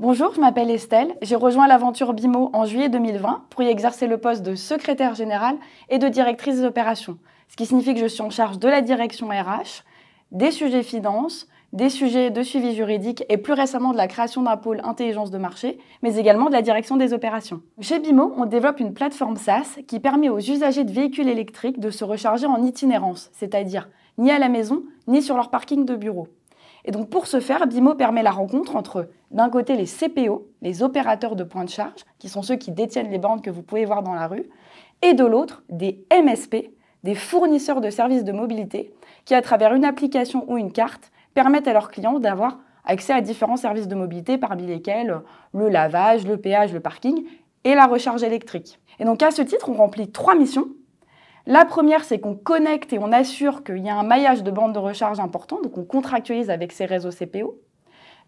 Bonjour, je m'appelle Estelle. J'ai rejoint l'aventure BIMO en juillet 2020 pour y exercer le poste de secrétaire générale et de directrice des opérations, ce qui signifie que je suis en charge de la direction RH, des sujets Finance, des sujets de suivi juridique et plus récemment de la création d'un pôle intelligence de marché, mais également de la direction des opérations. Chez BIMO, on développe une plateforme SaaS qui permet aux usagers de véhicules électriques de se recharger en itinérance, c'est-à-dire ni à la maison, ni sur leur parking de bureau. Et donc pour ce faire, BIMO permet la rencontre entre d'un côté les CPO, les opérateurs de points de charge, qui sont ceux qui détiennent les bandes que vous pouvez voir dans la rue, et de l'autre des MSP, des fournisseurs de services de mobilité, qui à travers une application ou une carte permettent à leurs clients d'avoir accès à différents services de mobilité, parmi lesquels euh, le lavage, le péage, le parking et la recharge électrique. Et donc à ce titre, on remplit trois missions la première, c'est qu'on connecte et on assure qu'il y a un maillage de bandes de recharge important, donc on contractualise avec ces réseaux CPO.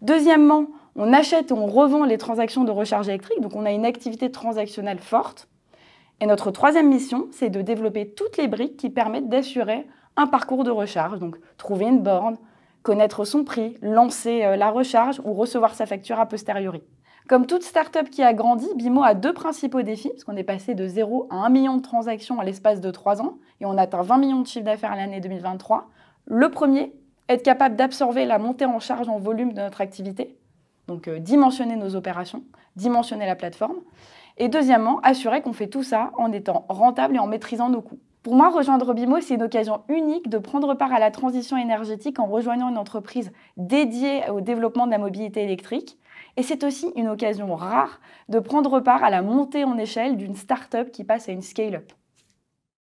Deuxièmement, on achète et on revend les transactions de recharge électrique, donc on a une activité transactionnelle forte. Et notre troisième mission, c'est de développer toutes les briques qui permettent d'assurer un parcours de recharge, donc trouver une borne, connaître son prix, lancer euh, la recharge ou recevoir sa facture a posteriori. Comme toute start-up qui a grandi, Bimo a deux principaux défis, puisqu'on qu'on est passé de 0 à 1 million de transactions à l'espace de 3 ans, et on atteint 20 millions de chiffres d'affaires à l'année 2023. Le premier, être capable d'absorber la montée en charge en volume de notre activité, donc euh, dimensionner nos opérations, dimensionner la plateforme. Et deuxièmement, assurer qu'on fait tout ça en étant rentable et en maîtrisant nos coûts. Pour moi, rejoindre BIMO, c'est une occasion unique de prendre part à la transition énergétique en rejoignant une entreprise dédiée au développement de la mobilité électrique. Et c'est aussi une occasion rare de prendre part à la montée en échelle d'une start-up qui passe à une scale-up.